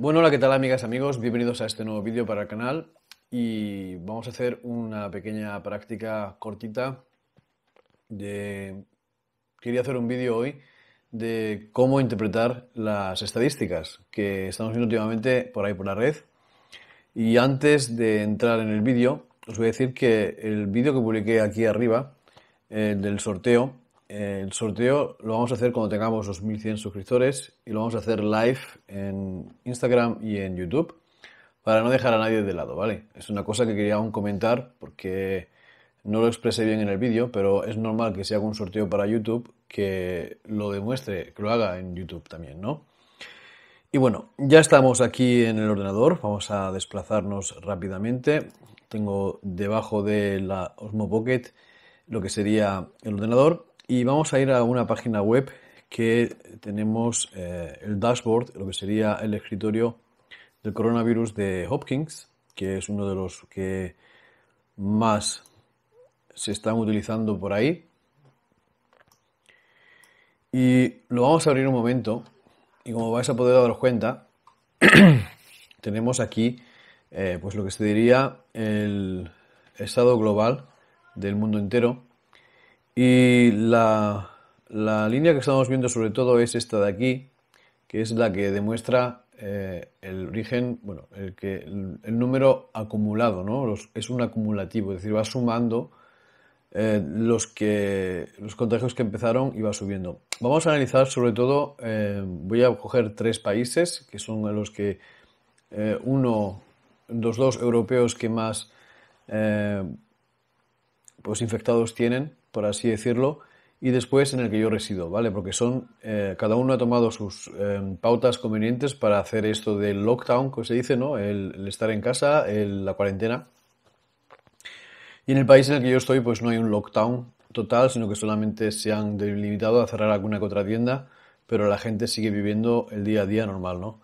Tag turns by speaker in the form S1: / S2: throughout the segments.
S1: Bueno, hola, ¿qué tal amigas, amigos? Bienvenidos a este nuevo vídeo para el canal y vamos a hacer una pequeña práctica cortita de... Quería hacer un vídeo hoy de cómo interpretar las estadísticas que estamos viendo últimamente por ahí por la red. Y antes de entrar en el vídeo, os voy a decir que el vídeo que publiqué aquí arriba, el del sorteo, el sorteo lo vamos a hacer cuando tengamos 2100 suscriptores y lo vamos a hacer live en Instagram y en YouTube para no dejar a nadie de lado, ¿vale? Es una cosa que quería aún comentar porque no lo expresé bien en el vídeo, pero es normal que si hago un sorteo para YouTube que lo demuestre, que lo haga en YouTube también, ¿no? Y bueno, ya estamos aquí en el ordenador, vamos a desplazarnos rápidamente. Tengo debajo de la Osmo Pocket lo que sería el ordenador y vamos a ir a una página web que tenemos eh, el dashboard, lo que sería el escritorio del coronavirus de Hopkins, que es uno de los que más se están utilizando por ahí. Y lo vamos a abrir un momento y como vais a poder daros cuenta, tenemos aquí eh, pues lo que se diría el estado global del mundo entero y la, línea que estamos viendo sobre todo es esta de aquí, que es la que demuestra eh, el origen, bueno, el, que, el, número acumulado, es un acumulativo, es decir, va sumando eh, los, que, los contagios que empezaron y va subiendo. Vamos a analizar sobre todo, eh, voy a coger tres países, que son los que uno, dos europeos que más pues infectados tienen por así decirlo, y después en el que yo resido, ¿vale? Porque son, eh, cada uno ha tomado sus em, pautas convenientes para hacer esto del lockdown, como se dice, ¿no? El, estar en casa, la cuarentena. Y en el país en el que yo estoy, pues no hay un lockdown total, sino que solamente se han limitado a cerrar alguna que otra tienda, pero la gente sigue viviendo el día a día normal, ¿no?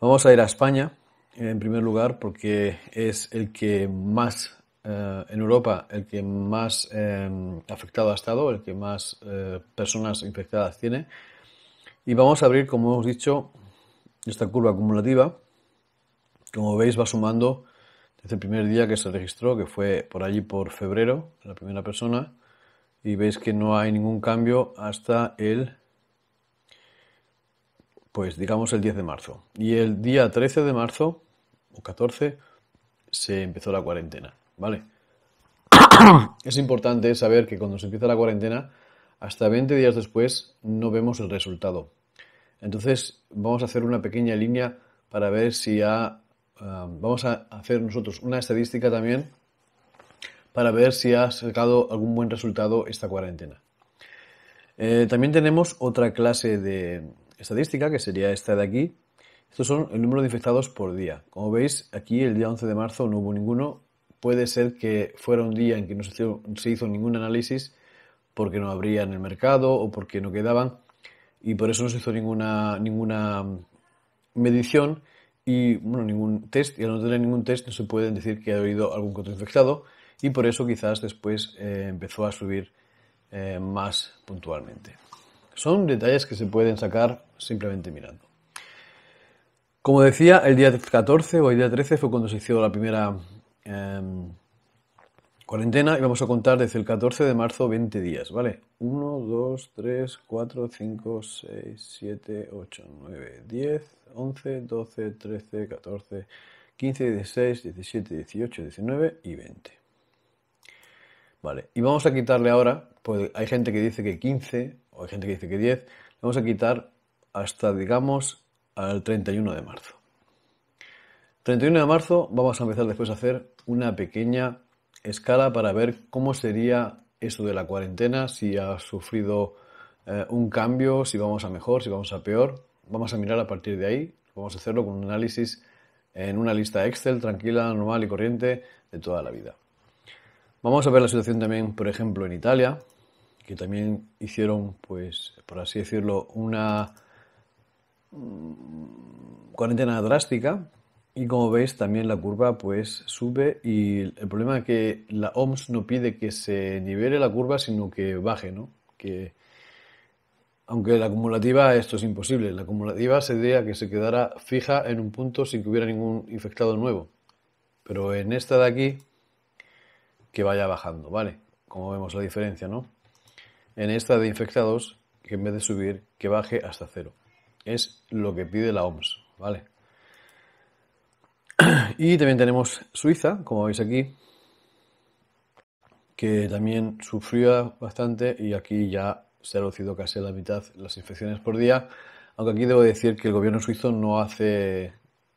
S1: Vamos a ir a España, en primer lugar, porque es el que más eh, en Europa el que más em, afectado ha estado, el que más eh, personas infectadas tiene. Y vamos a abrir, como hemos dicho, esta curva acumulativa. Como veis, va sumando desde el primer día que se registró, que fue por allí por febrero, la primera persona. Y veis que no hay ningún cambio hasta el, pues digamos, el 10 de marzo. Y el día 13 de marzo, o 14, se empezó la cuarentena. ¿vale? es importante saber que cuando se empieza la cuarentena, hasta 20 días después no vemos el resultado. Entonces vamos a hacer una pequeña línea para ver si ha... Ah, vamos a hacer nosotros una estadística también para ver si ha sacado algún buen resultado esta cuarentena. Eh, también tenemos otra clase de estadística, que sería esta de aquí. Estos son el número de infectados por día. Como veis, aquí el día 11 de marzo no hubo ninguno, puede ser que fuera un día en que no se hizo, ningún análisis porque no habría en el mercado o porque no quedaban y por eso no se hizo ninguna, ninguna mm, medición y bueno, ningún test y al no tener ningún test no se puede decir que ha habido algún coto infectado y por eso quizás después eh, empezó a subir eh, más puntualmente. Son detalles que se pueden sacar simplemente mirando. Como decía, el día 14 o el día 13 fue cuando se hizo la primera Em, cuarentena y vamos a contar desde el 14 de marzo 20 días, ¿vale? 1, 2, 3, 4, 5, 6, 7, 8, 9, 10, 11, 12, 13, 14, 15, 16, 17, 18, 19 y 20. Vale, y vamos a quitarle ahora, pues hay gente que dice que 15, o hay gente que dice que 10, vamos a quitar hasta, digamos, al 31 de marzo. 31 de marzo vamos a empezar después a hacer una pequeña escala para ver cómo sería esto de la cuarentena, si ha sufrido eh, un cambio, si vamos a mejor, si vamos a peor. Vamos a mirar a partir de ahí, vamos a hacerlo con un análisis en una lista Excel tranquila, normal y corriente de toda la vida. Vamos a ver la situación también, por ejemplo, en Italia, que también hicieron, pues, por así decirlo, una mm, cuarentena drástica y como veis, también la curva pues sube y el problema es que la OMS no pide que se nivele la curva, sino que baje, ¿no? Que, aunque la acumulativa esto es imposible, la acumulativa sería que se quedara fija en un punto sin que hubiera ningún infectado nuevo. Pero en esta de aquí, que vaya bajando, ¿vale? Como vemos la diferencia, ¿no? En esta de infectados, que en vez de subir, que baje hasta cero. Es lo que pide la OMS, ¿vale? Y también tenemos Suiza, como veis aquí, que también sufrió bastante y aquí ya se ha reducido casi a la mitad las infecciones por día. Aunque aquí debo decir que el gobierno suizo no hace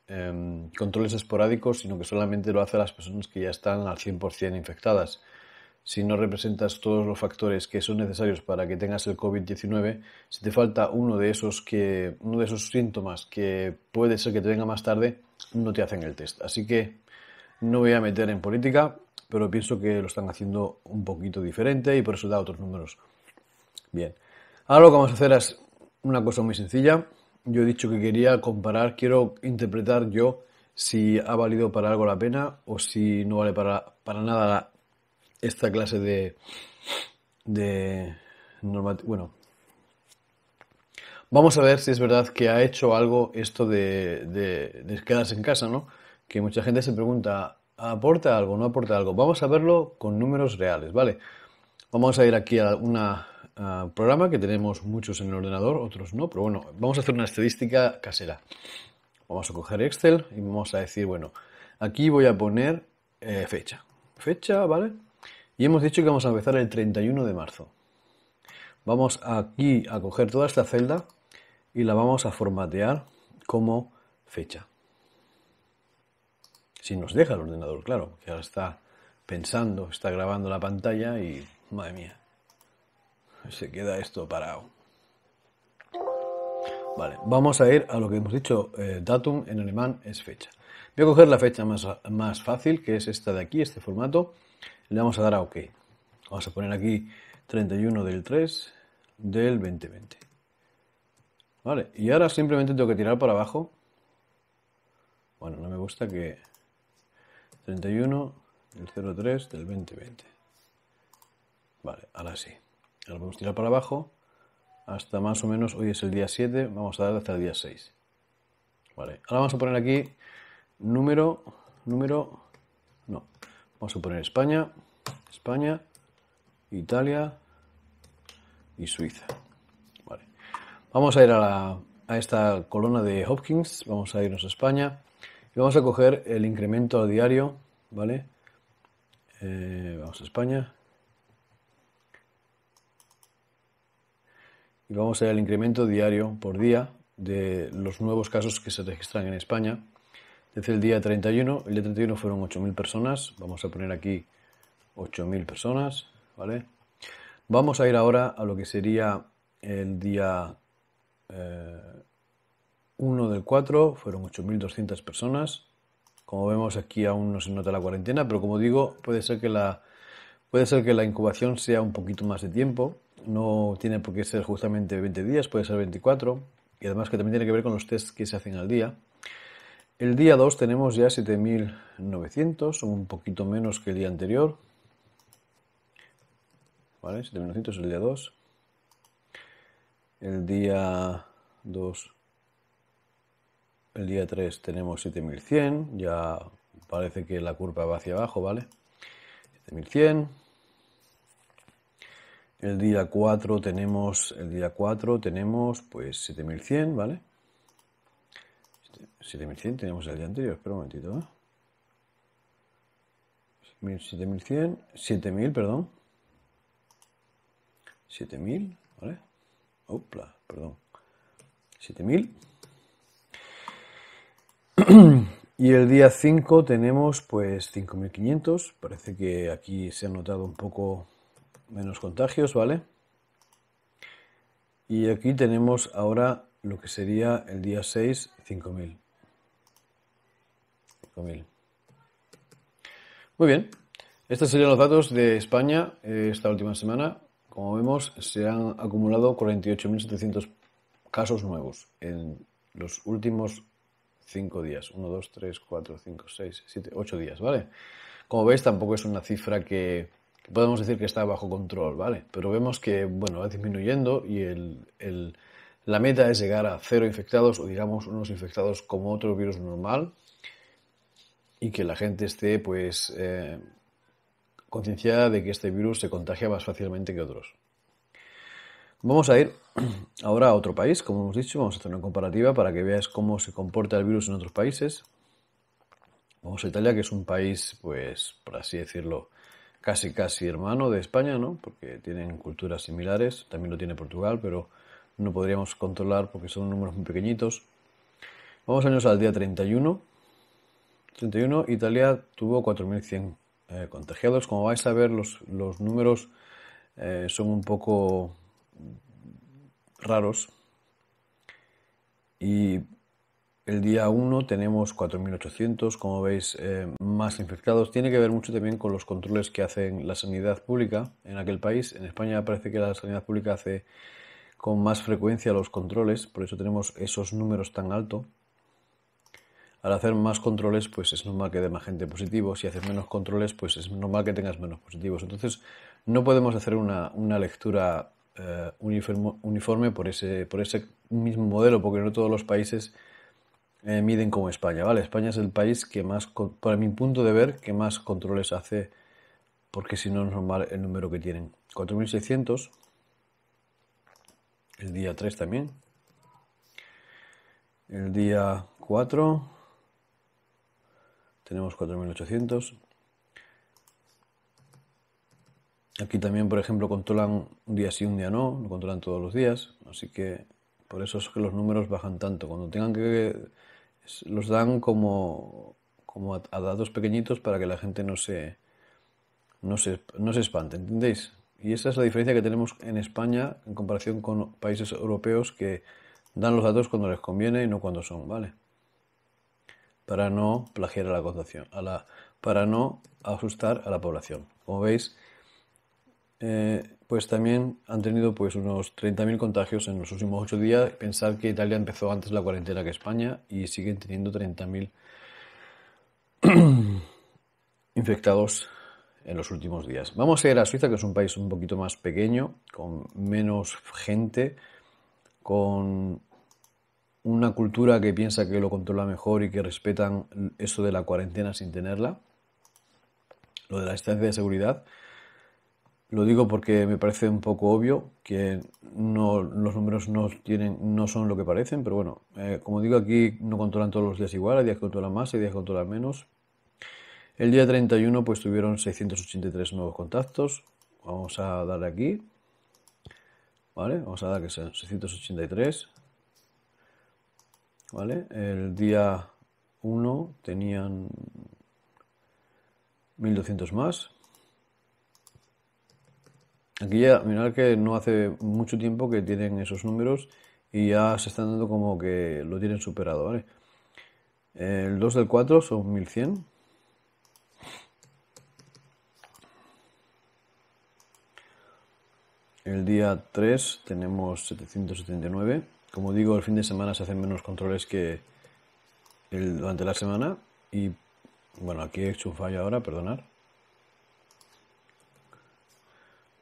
S1: em, controles esporádicos, sino que solamente lo hace a las personas que ya están al 100% infectadas si no representas todos los factores que son necesarios para que tengas el COVID-19, si te falta uno de esos que uno de esos síntomas que puede ser que te venga más tarde, no te hacen el test. Así que no voy a meter en política, pero pienso que lo están haciendo un poquito diferente y por eso da otros números. Bien. Ahora lo que vamos a hacer es una cosa muy sencilla. Yo he dicho que quería comparar, quiero interpretar yo si ha valido para algo la pena o si no vale para, para nada la esta clase de, Bueno, vamos a ver si es verdad que ha hecho algo esto de, quedarse en casa, ¿no? Que mucha gente se pregunta, ¿aporta algo? ¿No aporta algo? Vamos a verlo con números reales, ¿vale? Vamos a ir aquí a una programa que tenemos muchos en el ordenador, otros no, pero bueno, vamos a hacer una estadística casera. Vamos a coger Excel y vamos a decir, bueno, aquí voy a poner eh, fecha. Fecha, ¿vale? Y hemos dicho que vamos a empezar el 31 de marzo. Vamos aquí a coger toda esta celda y la vamos a formatear como fecha. Si nos deja el ordenador, claro, que ahora está pensando, está grabando la pantalla y, madre mía, se queda esto parado. Vale, vamos a ir a lo que hemos dicho, eh, datum en alemán es fecha. Voy a coger la fecha más, más fácil, que es esta de aquí, este formato, le vamos a dar a OK. Vamos a poner aquí 31 del 3 del 2020. Vale, y ahora simplemente tengo que tirar para abajo. Bueno, no me gusta que... 31 del 03 del 2020. Vale, ahora sí. Ahora podemos tirar para abajo hasta más o menos, hoy es el día 7, vamos a dar hasta el día 6. Vale, ahora vamos a poner aquí número, número Vamos a poner España, España, Italia y Suiza. Vamos a ir a, esta columna de Hopkins, vamos a irnos a España y vamos a coger el incremento diario, ¿vale? Eh, vamos a España. Y vamos a ver el incremento diario por día de los nuevos casos que se registran en España desde el día 31. El día 31 fueron 8.000 personas. Vamos a poner aquí 8.000 personas, ¿vale? Vamos a ir ahora a lo que sería el día 1 eh, del 4, fueron 8.200 personas. Como vemos aquí aún no se nota la cuarentena, pero como digo, puede ser que la, puede ser que la incubación sea un poquito más de tiempo. No tiene por qué ser justamente 20 días, puede ser 24. Y además que también tiene que ver con los tests que se hacen al día. El día 2 tenemos ya 7.900, un poquito menos que el día anterior. ¿Vale? 7.900 el día 2. El día 2, el día 3 tenemos 7.100, ya parece que la curva va hacia abajo, ¿vale? 7.100. El día 4 tenemos, el día 4 tenemos pues 7100, ¿vale? 7100 tenemos el día anterior, espera un momentito. 7100, ¿eh? 7000, perdón. 7000, ¿vale? Opla, perdón. 7000. Y el día 5 tenemos pues 5500. Parece que aquí se han notado un poco menos contagios, ¿vale? Y aquí tenemos ahora lo que sería el día 6, 5000. Muy bien, estos serían los datos de España eh, esta última semana. Como vemos, se han acumulado 48.700 casos nuevos en los últimos 5 días. 1, 2, 3, 4, 5, 6, 7, 8 días, ¿vale? Como veis, tampoco es una cifra que, podemos decir que está bajo control, ¿vale? Pero vemos que, bueno, va disminuyendo y la meta es llegar a cero infectados o digamos unos infectados como otro virus normal, y que la gente esté pues eh, concienciada de que este virus se contagia más fácilmente que otros. Vamos a ir ahora a otro país, como hemos dicho, vamos a hacer una comparativa para que veas cómo se comporta el virus en otros países. Vamos a Italia, que es un país, pues, por así decirlo, casi casi hermano de España, ¿no? Porque tienen culturas similares, también lo tiene Portugal, pero no podríamos controlar porque son números muy pequeñitos. Vamos a irnos al día 31, 31, Italia tuvo 4.100 eh, contagiados. Como vais a ver, los, números eh, son un poco raros. Y el día 1 tenemos 4.800, como veis, eh, más infectados. Tiene que ver mucho también con los controles que hacen la sanidad pública en aquel país. En España parece que la sanidad pública hace con más frecuencia los controles, por eso tenemos esos números tan altos al hacer más controles, pues es normal que dé más gente positivo. Si haces menos controles, pues es normal que tengas menos positivos. Entonces, no podemos hacer una, lectura eh, uniforme, por, ese, mismo modelo, porque no todos los países eh, miden como España. ¿vale? España es el país que más, para mi punto de ver, que más controles hace, porque si no es normal el número que tienen. 4.600, el día 3 también. El día 4, tenemos 4800. Aquí también, por ejemplo, controlan un día sí, un día no, lo controlan todos los días, así que por eso es que los números bajan tanto. Cuando tengan que... los dan como, como a, datos pequeñitos para que la gente no se, no no se espante, ¿entendéis? Y esa es la diferencia que tenemos en España en comparación con países europeos que dan los datos cuando les conviene y no cuando son, ¿vale? para no plagiar a la contación, a la, para no asustar a la población. Como veis, eh, pues también han tenido pues unos 30.000 contagios en los últimos 8 días. Pensad que Italia empezó antes la cuarentena que España y siguen teniendo 30.000 infectados en los últimos días. Vamos a ir a Suiza, que es un país un poquito más pequeño, con menos gente, con una cultura que piensa que lo controla mejor y que respetan eso de la cuarentena sin tenerla, lo de la distancia de seguridad. Lo digo porque me parece un poco obvio que no, los números no, tienen, no son lo que parecen, pero bueno, eh, como digo aquí no controlan todos los días igual, hay días que controlan más, hay días que controlan menos. El día 31 pues tuvieron 683 nuevos contactos, vamos a darle aquí, ¿vale? Vamos a dar que sean 683. ¿vale? El día 1 tenían 1200 más. Aquí ya, mirad que no hace mucho tiempo que tienen esos números y ya se están dando como que lo tienen superado, ¿vale? El 2 del 4 son 1100. El día 3 tenemos 779. Como digo, el fin de semana se hacen menos controles que durante la semana. Y bueno, aquí he hecho un fallo ahora, perdonar.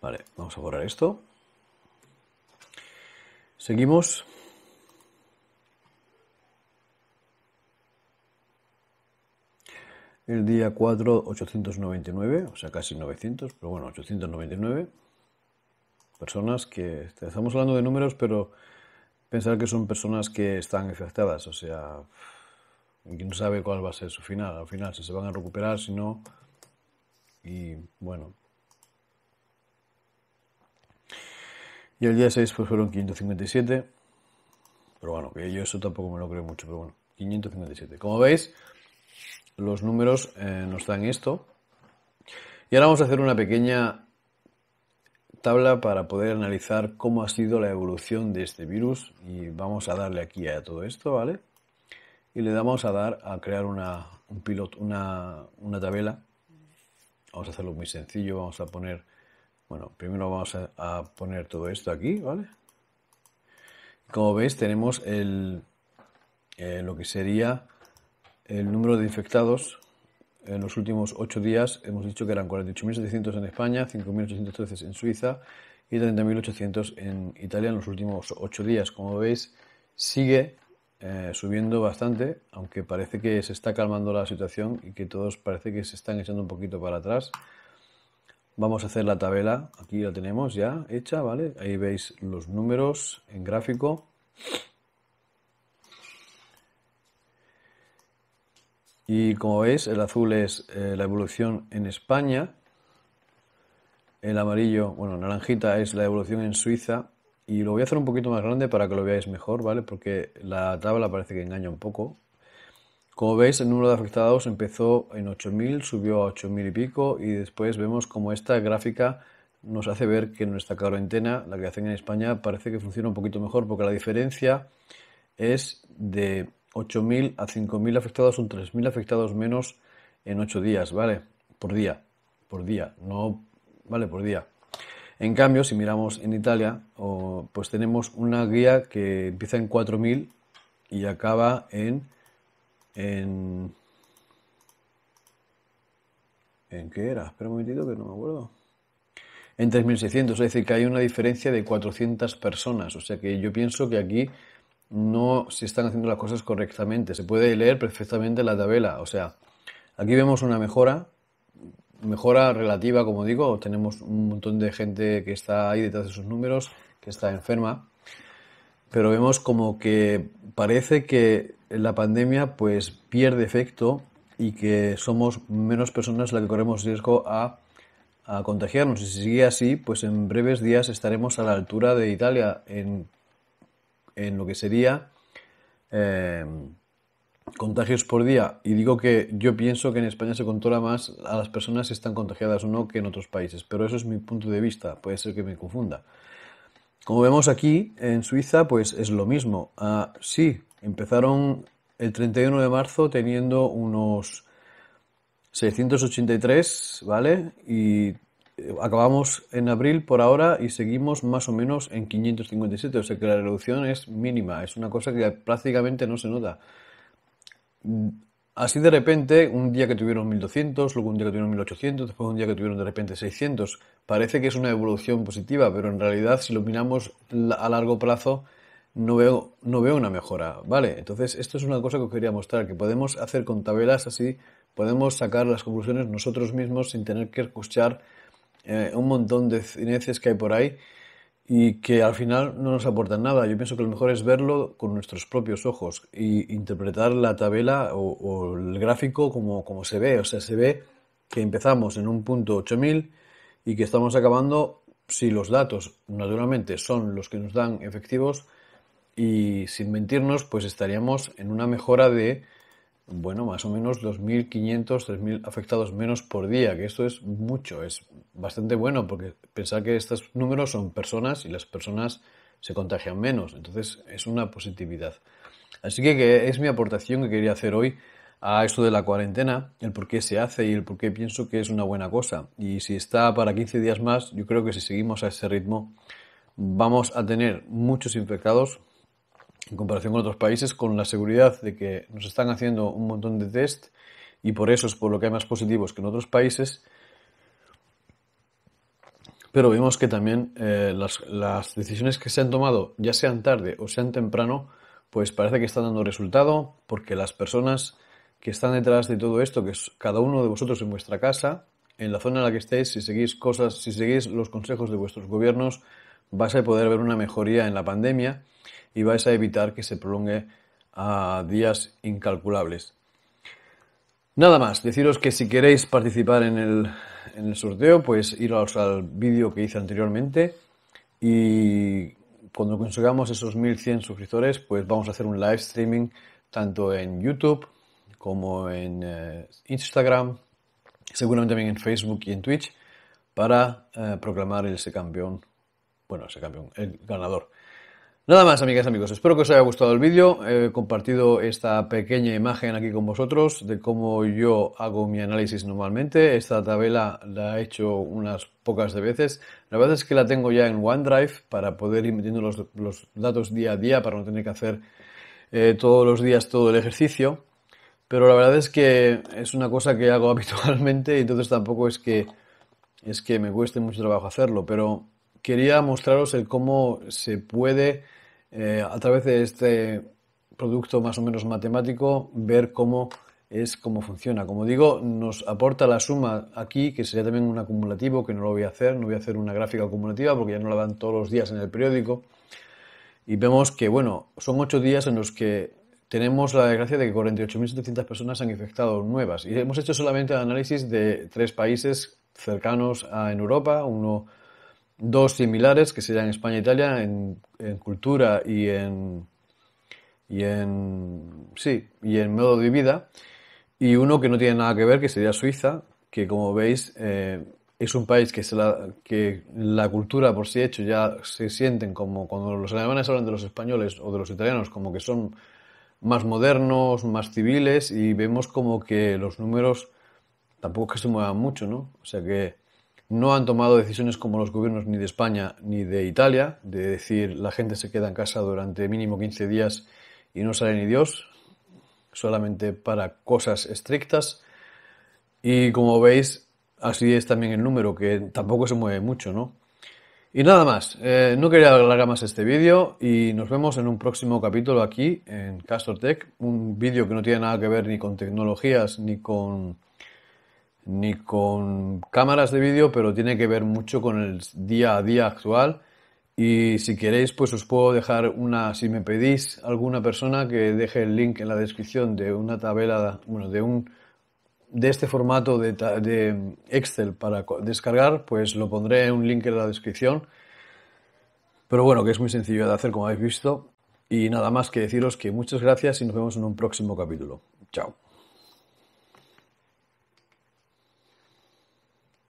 S1: Vale, vamos a borrar esto. Seguimos. El día 4, 899, o sea, casi 900, pero bueno, 899 personas que estamos hablando de números, pero pensar que son personas que están infectadas, o sea, quien no sabe cuál va a ser su final, al final, si se van a recuperar, si no, y bueno. Y el día 6 pues fueron 557, pero bueno, yo eso tampoco me lo creo mucho, pero bueno, 557. Como veis, los números eh, nos dan esto. Y ahora vamos a hacer una pequeña tabla para poder analizar cómo ha sido la evolución de este virus y vamos a darle aquí a todo esto, ¿vale? Y le damos a dar a crear una, un piloto, una, una tabela. Vamos a hacerlo muy sencillo, vamos a poner, bueno, primero vamos a, poner todo esto aquí, ¿vale? Como veis tenemos el, eh, lo que sería el número de infectados en los últimos 8 días hemos dicho que eran 48.700 en España, 5.813 en Suiza y 30.800 en Italia en los últimos 8 días. Como veis, sigue eh, subiendo bastante, aunque parece que se está calmando la situación y que todos parece que se están echando un poquito para atrás. Vamos a hacer la tabla. aquí la tenemos ya hecha, ¿vale? Ahí veis los números en gráfico. Y como veis, el azul es eh, la evolución en España, el amarillo, bueno, naranjita es la evolución en Suiza, y lo voy a hacer un poquito más grande para que lo veáis mejor, ¿vale? Porque la tabla parece que engaña un poco. Como veis, el número de afectados empezó en 8.000, subió a 8.000 y pico, y después vemos como esta gráfica nos hace ver que nuestra cuarentena, la que hacen en España, parece que funciona un poquito mejor, porque la diferencia es de 8.000 a 5.000 afectados son 3.000 afectados menos en 8 días, ¿vale? Por día, por día, no, ¿vale? Por día. En cambio, si miramos en Italia, pues tenemos una guía que empieza en 4.000 y acaba en, en... ¿En qué era? Espera un momentito que no me acuerdo. En 3.600, es decir, que hay una diferencia de 400 personas. O sea que yo pienso que aquí no se están haciendo las cosas correctamente. Se puede leer perfectamente la tabla O sea, aquí vemos una mejora, mejora relativa, como digo. Tenemos un montón de gente que está ahí detrás de sus números, que está enferma. Pero vemos como que parece que la pandemia pues pierde efecto y que somos menos personas las que corremos riesgo a, contagiarnos. Y si sigue así, pues en breves días estaremos a la altura de Italia en en lo que sería eh, contagios por día. Y digo que yo pienso que en España se controla más a las personas si están contagiadas o no que en otros países, pero eso es mi punto de vista, puede ser que me confunda. Como vemos aquí en Suiza, pues es lo mismo. Ah, sí, empezaron el 31 de marzo teniendo unos 683, ¿vale? Y acabamos en abril por ahora y seguimos más o menos en 557, o sea que la reducción es mínima, es una cosa que prácticamente no se nota. Mm, así de repente, un día que tuvieron 1200, luego un día que tuvieron 1800, después un día que tuvieron de repente 600. Parece que es una evolución positiva, pero en realidad si lo miramos a largo plazo no veo, no veo una mejora, ¿vale? Entonces esto es una cosa que quería mostrar, que podemos hacer con tabelas así, podemos sacar las conclusiones nosotros mismos sin tener que escuchar eh, un montón de cineces que hay por ahí y que al final no nos aportan nada. Yo pienso que lo mejor es verlo con nuestros propios ojos e interpretar la tabela o, el gráfico como, como se ve. O sea, se ve que empezamos en un punto 8000 y que estamos acabando si los datos naturalmente son los que nos dan efectivos y sin mentirnos pues estaríamos en una mejora de bueno, más o menos 2.500, 3.000 afectados menos por día, que esto es mucho, es bastante bueno, porque pensar que estos números son personas y las personas se contagian menos, entonces es una positividad. Así que, es mi aportación que quería hacer hoy a esto de la cuarentena, el por qué se hace y el por qué pienso que es una buena cosa. Y si está para 15 días más, yo creo que si seguimos a ese ritmo, vamos a tener muchos infectados, en comparación con otros países, con la seguridad de que nos están haciendo un montón de test y por eso es por lo que hay más positivos que en otros países. Pero vemos que también eh, las, decisiones que se han tomado, ya sean tarde o sean temprano, pues parece que están dando resultado porque las personas que están detrás de todo esto, que es cada uno de vosotros en vuestra casa, en la zona en la que estéis, si seguís cosas, si seguís los consejos de vuestros gobiernos, ...vas a poder ver una mejoría en la pandemia y vais a evitar que se prolongue a días incalculables. Nada más, deciros que si queréis participar en el, sorteo, pues iros al vídeo que hice anteriormente y cuando consigamos esos 1100 suscriptores, pues vamos a hacer un live streaming tanto en YouTube como en eh, Instagram, seguramente también en Facebook y en Twitch, para eh, proclamar ese campeón, bueno, ese campeón, el ganador. Nada más, amigas y amigos, espero que os haya gustado el vídeo. He compartido esta pequeña imagen aquí con vosotros de cómo yo hago mi análisis normalmente. Esta tabela la he hecho unas pocas de veces. La verdad es que la tengo ya en OneDrive para poder ir metiendo los, datos día a día para no tener que hacer eh, todos los días todo el ejercicio. Pero la verdad es que es una cosa que hago habitualmente y entonces tampoco es que, es que me cueste mucho trabajo hacerlo. Pero quería mostraros el cómo se puede eh, a través de este producto más o menos matemático, ver cómo es cómo funciona. Como digo, nos aporta la suma aquí, que sería también un acumulativo, que no lo voy a hacer, no voy a hacer una gráfica acumulativa porque ya no la dan todos los días en el periódico. Y vemos que, bueno, son ocho días en los que tenemos la desgracia de que 48.700 personas han infectado nuevas. Y hemos hecho solamente el análisis de tres países cercanos a, en Europa, uno dos similares que serían España e Italia en, cultura y en, y en sí y en modo de vida y uno que no tiene nada que ver que sería Suiza que como veis eh, es un país que, se la, que la cultura por sí hecho ya se sienten como cuando los alemanes hablan de los españoles o de los italianos como que son más modernos, más civiles y vemos como que los números tampoco que se muevan mucho, ¿no? O sea que no han tomado decisiones como los gobiernos ni de España ni de Italia, de decir la gente se queda en casa durante mínimo 15 días y no sale ni Dios, solamente para cosas estrictas. Y como veis, así es también el número, que tampoco se mueve mucho, ¿no? Y nada más, eh, no quería alargar más este vídeo y nos vemos en un próximo capítulo aquí en Castor Tech, un vídeo que no tiene nada que ver ni con tecnologías ni con ni con cámaras de vídeo, pero tiene que ver mucho con el día a día actual. Y si queréis, pues os puedo dejar una, si me pedís alguna persona que deje el link en la descripción de una tabela, bueno, de un de este formato de, de Excel para descargar, pues lo pondré en un link en la descripción. Pero bueno, que es muy sencillo de hacer, como habéis visto. Y nada más que deciros que muchas gracias y nos vemos en un próximo capítulo. Chao.